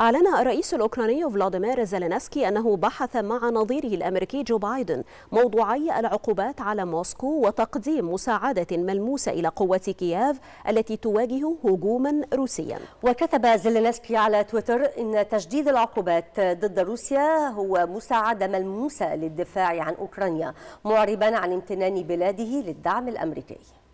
أعلن الرئيس الأوكراني فلاديمير زيلينسكي أنه بحث مع نظيره الأمريكي جو بايدن موضوعي العقوبات على موسكو وتقديم مساعدة ملموسة إلى قوات كييف التي تواجه هجوما روسيا وكتب زيلينسكي على تويتر إن تجديد العقوبات ضد روسيا هو مساعدة ملموسة للدفاع عن أوكرانيا معربا عن امتنان بلاده للدعم الأمريكي